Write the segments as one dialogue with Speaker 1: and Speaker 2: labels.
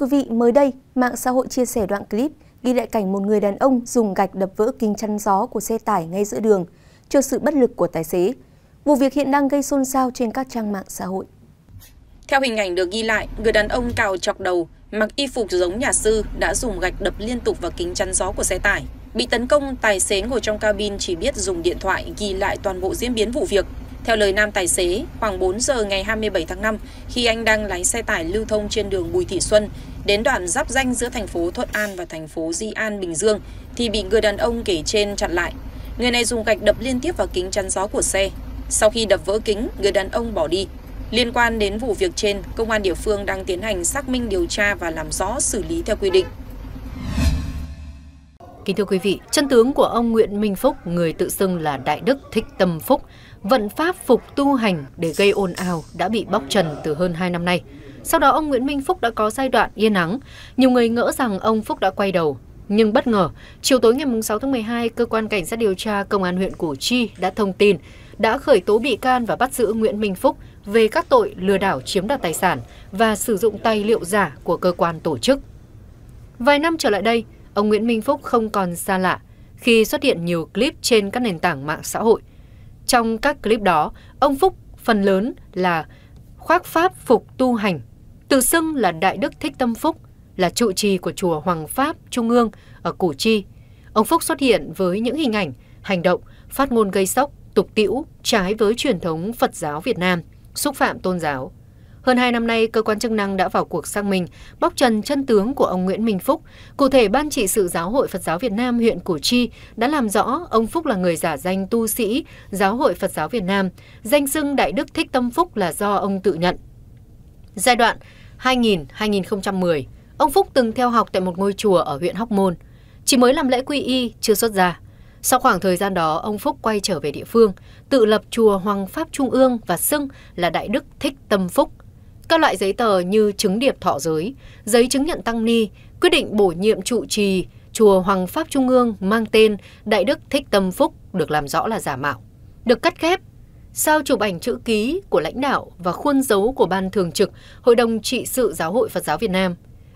Speaker 1: Thưa quý vị, mới đây, mạng xã hội chia sẻ đoạn clip ghi lại cảnh một người đàn ông dùng gạch đập vỡ kính chắn gió của xe tải ngay giữa đường, cho sự bất lực của tài xế. Vụ việc hiện đang gây xôn xao trên các trang mạng xã hội.
Speaker 2: Theo hình ảnh được ghi lại, người đàn ông cào chọc đầu, mặc y phục giống nhà sư đã dùng gạch đập liên tục vào kính chắn gió của xe tải. Bị tấn công, tài xế ngồi trong cabin chỉ biết dùng điện thoại ghi lại toàn bộ diễn biến vụ việc. Theo lời nam tài xế, khoảng 4 giờ ngày 27 tháng 5, khi anh đang lái xe tải lưu thông trên đường Bùi Thị Xuân, đến đoạn giáp danh giữa thành phố Thuận An và thành phố Di An, Bình Dương, thì bị người đàn ông kể trên chặn lại. Người này dùng gạch đập liên tiếp vào kính chắn gió của xe. Sau khi đập vỡ kính, người đàn ông bỏ đi. Liên quan đến vụ việc trên, công an địa phương đang tiến hành xác minh điều tra và làm rõ xử lý theo quy định. Kính thưa quý vị, chân tướng của ông Nguyễn Minh Phúc, người tự xưng là Đại Đức Thích Tâm Phúc, vận pháp phục tu hành để gây ồn ào đã bị bóc trần từ hơn 2 năm nay. Sau đó ông Nguyễn Minh Phúc đã có giai đoạn yên ắng, nhiều người ngỡ rằng ông Phúc đã quay đầu. Nhưng bất ngờ, chiều tối ngày 6 tháng 12, cơ quan cảnh sát điều tra công an huyện Củ Chi đã thông tin đã khởi tố bị can và bắt giữ Nguyễn Minh Phúc về các tội lừa đảo chiếm đoạt tài sản và sử dụng tài liệu giả của cơ quan tổ chức. Vài năm trở lại đây, ông Nguyễn Minh Phúc không còn xa lạ khi xuất hiện nhiều clip trên các nền tảng mạng xã hội. Trong các clip đó, ông Phúc phần lớn là khoác pháp phục tu hành, tự xưng là Đại Đức Thích Tâm Phúc, là trụ trì của chùa Hoàng Pháp Trung ương ở Củ Chi. Ông Phúc xuất hiện với những hình ảnh, hành động, phát ngôn gây sốc, tục tiễu, trái với truyền thống Phật giáo Việt Nam, xúc phạm tôn giáo. Hơn 2 năm nay, cơ quan chức năng đã vào cuộc xác minh, bóc trần chân tướng của ông Nguyễn Minh Phúc. Cụ thể, Ban trị sự Giáo hội Phật giáo Việt Nam huyện Củ Chi đã làm rõ ông Phúc là người giả danh tu sĩ Giáo hội Phật giáo Việt Nam. Danh xưng Đại Đức Thích Tâm Phúc là do ông tự nhận. Giai đoạn 2000-2010, ông Phúc từng theo học tại một ngôi chùa ở huyện Hóc Môn. Chỉ mới làm lễ quy y, chưa xuất gia. Sau khoảng thời gian đó, ông Phúc quay trở về địa phương, tự lập chùa Hoàng Pháp Trung ương và xưng là Đại Đức Thích Tâm Phúc các loại giấy tờ như chứng điệp thọ giới, giấy chứng nhận tăng ni, quyết định bổ nhiệm trụ trì chùa Hoàng Pháp Trung ương mang tên Đại Đức Thích Tâm Phúc được làm rõ là giả mạo, được cắt ghép sao chụp ảnh chữ ký của lãnh đạo và khuôn dấu của ban thường trực Hội đồng trị sự Giáo hội Phật giáo Việt Nam.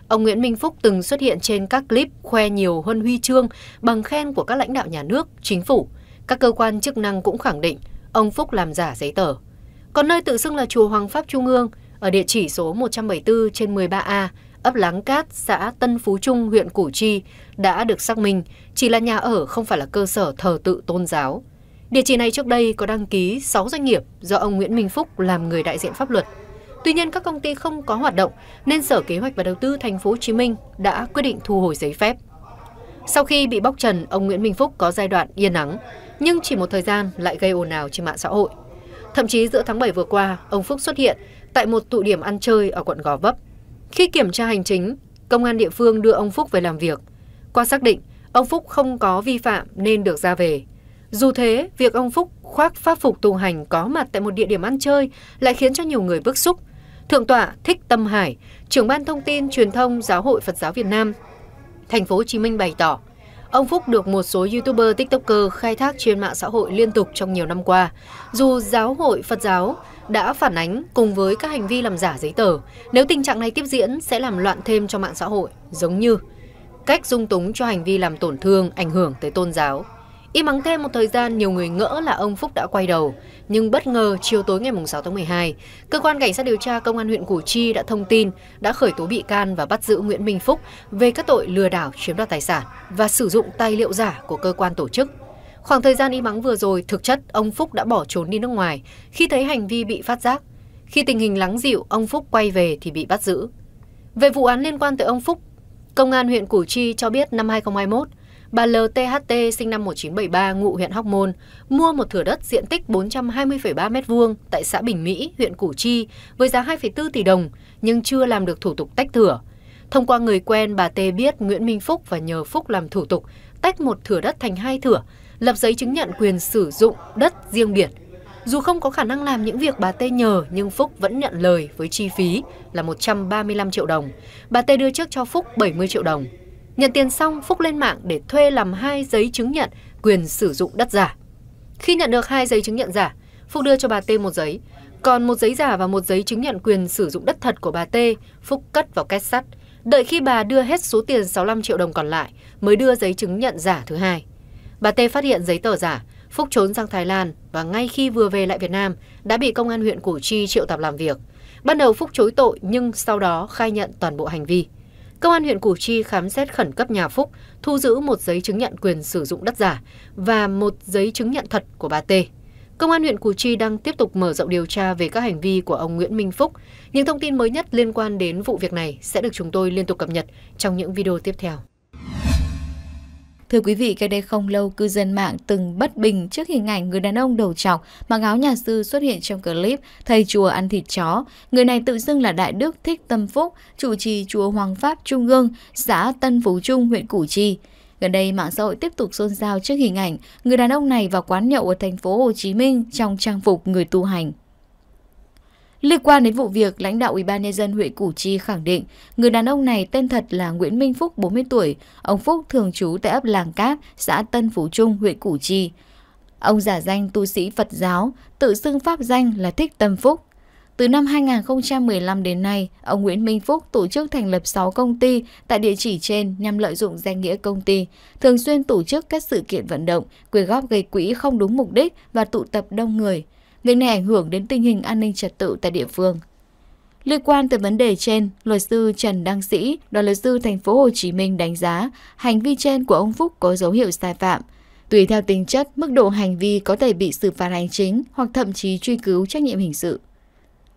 Speaker 2: Ông Nguyễn Minh Phúc từng xuất hiện trên các clip khoe nhiều huân huy chương bằng khen của các lãnh đạo nhà nước, chính phủ. Các cơ quan chức năng cũng khẳng định ông Phúc làm giả giấy tờ. Còn nơi tự xưng là chùa Hoàng Pháp Trung ương, ở địa chỉ số 174 trên 13A, ấp Láng Cát, xã Tân Phú Trung, huyện Củ Chi đã được xác minh chỉ là nhà ở không phải là cơ sở thờ tự tôn giáo. Địa chỉ này trước đây có đăng ký 6 doanh nghiệp do ông Nguyễn Minh Phúc làm người đại diện pháp luật. Tuy nhiên các công ty không có hoạt động nên Sở Kế hoạch và Đầu tư Thành phố Hồ Chí Minh đã quyết định thu hồi giấy phép. Sau khi bị bóc trần, ông Nguyễn Minh Phúc có giai đoạn yên nắng nhưng chỉ một thời gian lại gây ồn ào trên mạng xã hội. Thậm chí giữa tháng 7 vừa qua, ông Phúc xuất hiện tại một tụ điểm ăn chơi ở quận Gò Vấp. Khi kiểm tra hành chính, công an địa phương đưa ông Phúc về làm việc. Qua xác định, ông Phúc không có vi phạm nên được ra về. Dù thế, việc ông Phúc khoác pháp phục tù hành có mặt tại một địa điểm ăn chơi lại khiến cho nhiều người bức xúc. Thượng tọa Thích Tâm Hải, trưởng ban thông tin truyền thông Giáo hội Phật giáo Việt Nam, thành phố Hồ Chí Minh bày tỏ, Ông Phúc được một số YouTuber, TikToker khai thác trên mạng xã hội liên tục trong nhiều năm qua. Dù giáo hội Phật giáo đã phản ánh cùng với các hành vi làm giả giấy tờ, nếu tình trạng này tiếp diễn sẽ làm loạn thêm cho mạng xã hội, giống như cách dung túng cho hành vi làm tổn thương, ảnh hưởng tới tôn giáo, Im mắng thêm một thời gian, nhiều người ngỡ là ông Phúc đã quay đầu. Nhưng bất ngờ, chiều tối ngày 6 tháng 12, Cơ quan Cảnh sát điều tra Công an huyện Củ Chi đã thông tin đã khởi tố bị can và bắt giữ Nguyễn Minh Phúc về các tội lừa đảo chiếm đoạt tài sản và sử dụng tài liệu giả của cơ quan tổ chức. Khoảng thời gian im mắng vừa rồi, thực chất ông Phúc đã bỏ trốn đi nước ngoài khi thấy hành vi bị phát giác. Khi tình hình lắng dịu, ông Phúc quay về thì bị bắt giữ. Về vụ án liên quan tới ông Phúc, Công an huyện Củ Chi cho biết năm 2021, bà LTHT sinh năm 1973 ngụ huyện Hóc Môn mua một thửa đất diện tích 420,3 m2 tại xã Bình Mỹ, huyện Củ Chi với giá 2,4 tỷ đồng nhưng chưa làm được thủ tục tách thửa. Thông qua người quen bà T biết Nguyễn Minh Phúc và nhờ Phúc làm thủ tục tách một thửa đất thành hai thửa, lập giấy chứng nhận quyền sử dụng đất riêng biệt. Dù không có khả năng làm những việc bà tê nhờ nhưng Phúc vẫn nhận lời với chi phí là 135 triệu đồng. Bà tê đưa trước cho Phúc 70 triệu đồng. Nhận tiền xong, Phúc lên mạng để thuê làm hai giấy chứng nhận quyền sử dụng đất giả. Khi nhận được hai giấy chứng nhận giả, Phúc đưa cho bà T một giấy, còn một giấy giả và một giấy chứng nhận quyền sử dụng đất thật của bà T, Phúc cất vào két sắt. Đợi khi bà đưa hết số tiền 65 triệu đồng còn lại mới đưa giấy chứng nhận giả thứ hai. Bà T phát hiện giấy tờ giả, Phúc trốn sang Thái Lan và ngay khi vừa về lại Việt Nam đã bị công an huyện Củ Chi triệu tập làm việc. Ban đầu Phúc chối tội nhưng sau đó khai nhận toàn bộ hành vi công an huyện củ chi khám xét khẩn cấp nhà phúc thu giữ một giấy chứng nhận quyền sử dụng đất giả và một giấy chứng nhận thật của bà t công an huyện củ chi đang tiếp tục mở rộng điều tra về các hành vi của ông nguyễn minh phúc những thông tin mới nhất liên quan đến vụ việc này sẽ được chúng tôi liên tục cập nhật trong những video tiếp theo Thưa quý vị, cách đây không lâu, cư dân mạng từng bất bình
Speaker 1: trước hình ảnh người đàn ông đầu trọc mặc áo nhà sư xuất hiện trong clip thầy chùa ăn thịt chó. Người này tự xưng là Đại Đức Thích Tâm Phúc, chủ trì chùa Hoàng Pháp Trung Gương, xã Tân Phú Trung, huyện Củ Chi. Gần đây, mạng xã hội tiếp tục xôn xao trước hình ảnh người đàn ông này vào quán nhậu ở thành phố Hồ Chí Minh trong trang phục người tu hành. Liên quan đến vụ việc, lãnh đạo ubnd huyện Củ Chi khẳng định người đàn ông này tên thật là Nguyễn Minh Phúc, 40 tuổi. Ông Phúc thường trú tại ấp Làng Cát, xã Tân Phú Trung, huyện Củ Chi. Ông giả danh tu sĩ Phật giáo, tự xưng pháp danh là Thích Tâm Phúc. Từ năm 2015 đến nay, ông Nguyễn Minh Phúc tổ chức thành lập 6 công ty tại địa chỉ trên nhằm lợi dụng danh nghĩa công ty, thường xuyên tổ chức các sự kiện vận động, quyên góp gây quỹ không đúng mục đích và tụ tập đông người – Việc này ảnh hưởng đến tình hình an ninh trật tự tại địa phương. Liên quan tới vấn đề trên, luật sư Trần Đăng Sĩ, đoàn luật sư thành phố Hồ Chí Minh đánh giá hành vi trên của ông Phúc có dấu hiệu sai phạm. Tùy theo tính chất, mức độ hành vi có thể bị xử phạt hành chính hoặc thậm chí truy cứu trách nhiệm hình sự.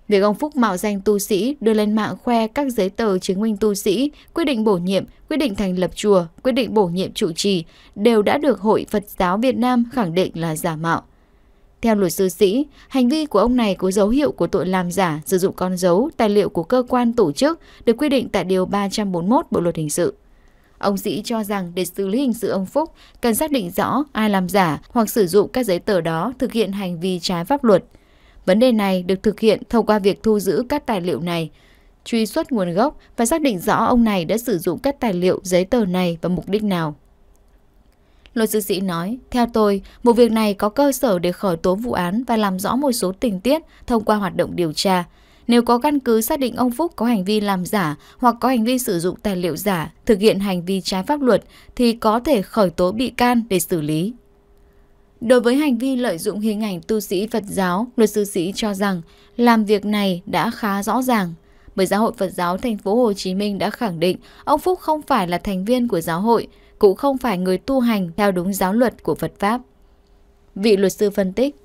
Speaker 1: Việc ông Phúc mạo danh tu sĩ đưa lên mạng khoe các giấy tờ chứng minh tu sĩ, quyết định bổ nhiệm, quyết định thành lập chùa, quyết định bổ nhiệm trụ trì đều đã được Hội Phật giáo Việt Nam khẳng định là giả mạo. Theo luật sư Sĩ, hành vi của ông này có dấu hiệu của tội làm giả, sử dụng con dấu, tài liệu của cơ quan tổ chức được quy định tại Điều 341 Bộ Luật Hình sự. Ông Sĩ cho rằng để xử lý hình sự ông Phúc cần xác định rõ ai làm giả hoặc sử dụng các giấy tờ đó thực hiện hành vi trái pháp luật. Vấn đề này được thực hiện thông qua việc thu giữ các tài liệu này, truy xuất nguồn gốc và xác định rõ ông này đã sử dụng các tài liệu giấy tờ này và mục đích nào. Luật sư sĩ nói, theo tôi, một việc này có cơ sở để khởi tố vụ án và làm rõ một số tình tiết thông qua hoạt động điều tra. Nếu có căn cứ xác định ông Phúc có hành vi làm giả hoặc có hành vi sử dụng tài liệu giả, thực hiện hành vi trái pháp luật thì có thể khởi tố bị can để xử lý. Đối với hành vi lợi dụng hình ảnh tu sĩ Phật giáo, luật sư sĩ cho rằng làm việc này đã khá rõ ràng. Bởi Giáo hội Phật giáo Thành phố Hồ Chí Minh đã khẳng định ông Phúc không phải là thành viên của giáo hội, cũng không phải người tu hành theo đúng giáo luật của Phật Pháp. Vị luật sư phân tích,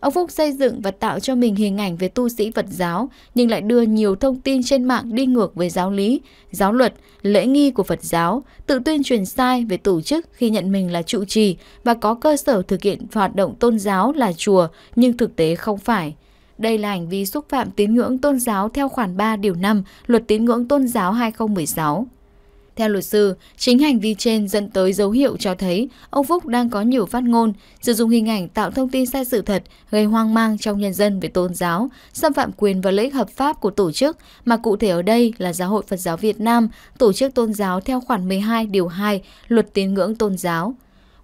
Speaker 1: ông Phúc xây dựng và tạo cho mình hình ảnh về tu sĩ Phật giáo, nhưng lại đưa nhiều thông tin trên mạng đi ngược với giáo lý, giáo luật, lễ nghi của Phật giáo, tự tuyên truyền sai về tổ chức khi nhận mình là trụ trì và có cơ sở thực hiện hoạt động tôn giáo là chùa, nhưng thực tế không phải. Đây là hành vi xúc phạm tín ngưỡng tôn giáo theo khoản 3 điều 5 Luật tín ngưỡng tôn giáo 2016. Theo luật sư, chính hành vi trên dẫn tới dấu hiệu cho thấy ông Phúc đang có nhiều phát ngôn, sử dụng hình ảnh tạo thông tin sai sự thật, gây hoang mang trong nhân dân về tôn giáo, xâm phạm quyền và lợi ích hợp pháp của tổ chức, mà cụ thể ở đây là Giáo hội Phật giáo Việt Nam, tổ chức tôn giáo theo khoản 12 điều 2 Luật tín ngưỡng tôn giáo.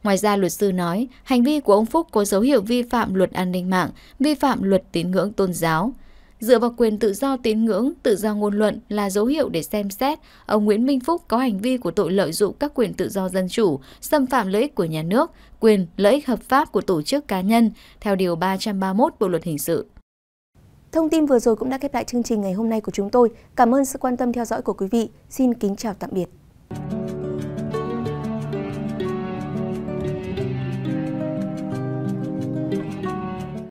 Speaker 1: Ngoài ra, luật sư nói, hành vi của ông Phúc có dấu hiệu vi phạm luật an ninh mạng, vi phạm luật tín ngưỡng tôn giáo. Dựa vào quyền tự do tín ngưỡng, tự do ngôn luận là dấu hiệu để xem xét ông Nguyễn Minh Phúc có hành vi của tội lợi dụng các quyền tự do dân chủ, xâm phạm lợi ích của nhà nước, quyền lợi ích hợp pháp của tổ chức cá nhân theo điều 331 Bộ luật hình sự. Thông tin vừa rồi cũng đã khép lại chương trình ngày hôm nay của chúng tôi. Cảm ơn sự quan tâm theo dõi của quý vị. Xin kính chào tạm biệt.